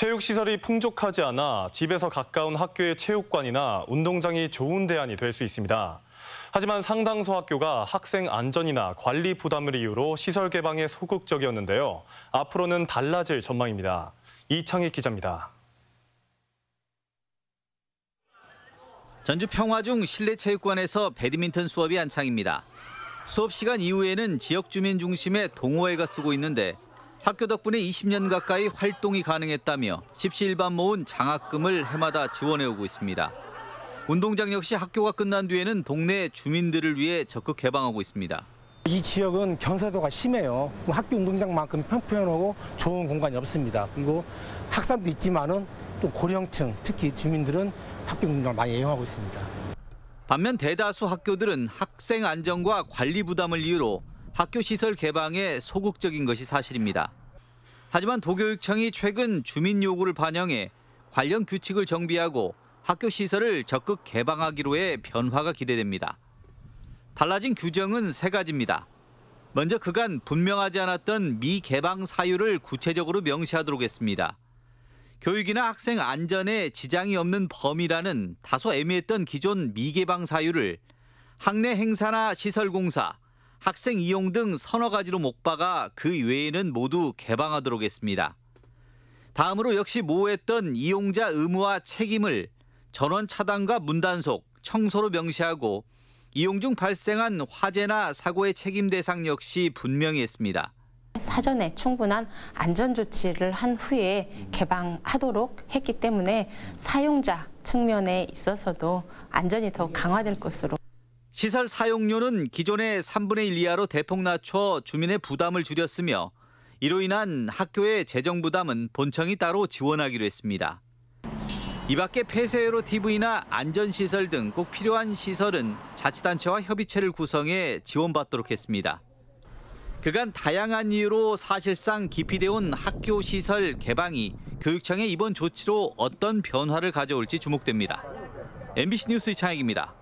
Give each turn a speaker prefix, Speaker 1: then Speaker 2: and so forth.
Speaker 1: 체육시설이 풍족하지 않아 집에서 가까운 학교의 체육관이나 운동장이 좋은 대안이 될 수 있습니다. 하지만 상당수 학교가 학생 안전이나 관리 부담을 이유로 시설 개방에 소극적이었는데요. 앞으로는 달라질 전망입니다. 이창희 기자입니다.
Speaker 2: 전주 평화중 실내 체육관에서 배드민턴 수업이 한창입니다. 수업 시간 이후에는 지역 주민 중심의 동호회가 쓰고 있는데 학교 덕분에 20년 가까이 활동이 가능했다며 십시일반 모은 장학금을 해마다 지원해오고 있습니다. 운동장 역시 학교가 끝난 뒤에는 동네 주민들을 위해 적극 개방하고 있습니다. 이
Speaker 3: 지역은 견사도가 심해요. 학교 운동장만큼 평평하고 좋은 공간이 없습니다. 그리고 학산도 있지만은 또 고령층, 특히 주민들은 학교 운동장 많이 애용하고
Speaker 2: 있습니다. 반면 대다수 학교들은 학생 안전과 관리 부담을 이유로 학교 시설 개방에 소극적인 것이 사실입니다. 하지만 도교육청이 최근 주민 요구를 반영해 관련 규칙을 정비하고 학교 시설을 적극 개방하기로 해 변화가 기대됩니다. 달라진 규정은 세 가지입니다. 먼저 그간 분명하지 않았던 미개방 사유를 구체적으로 명시하도록 했습니다. 교육이나 학생 안전에 지장이 없는 범위라는 다소 애매했던 기존 미개방 사유를 학내 행사나 시설 공사, 학생 이용 등 서너 가지로 목박아 그 외에는 모두 개방하도록 했습니다. 다음으로 역시 모호했던 이용자 의무와 책임을 전원 차단과 문단속, 청소로 명시하고 이용 중 발생한 화재나 사고의 책임 대상 역시 분명히 했습니다.
Speaker 4: 사전에 충분한 안전 조치를 한 후에 개방하도록 했기 때문에 사용자 측면에 있어서도 안전이 더 강화될 것으로
Speaker 2: 시설 사용료는 기존의 3분의 1 이하로 대폭 낮춰 주민의 부담을 줄였으며 이로 인한 학교의 재정 부담은 본청이 따로 지원하기로 했습니다. 이 밖에 폐쇄회로 TV나 안전시설 등 꼭 필요한 시설은 자치단체와 협의체를 구성해 지원받도록 했습니다. 그간 다양한 이유로 사실상 기피되어 온 학교 시설 개방이 교육청의 이번 조치로 어떤 변화를 가져올지 주목됩니다. MBC 뉴스 이창익입니다.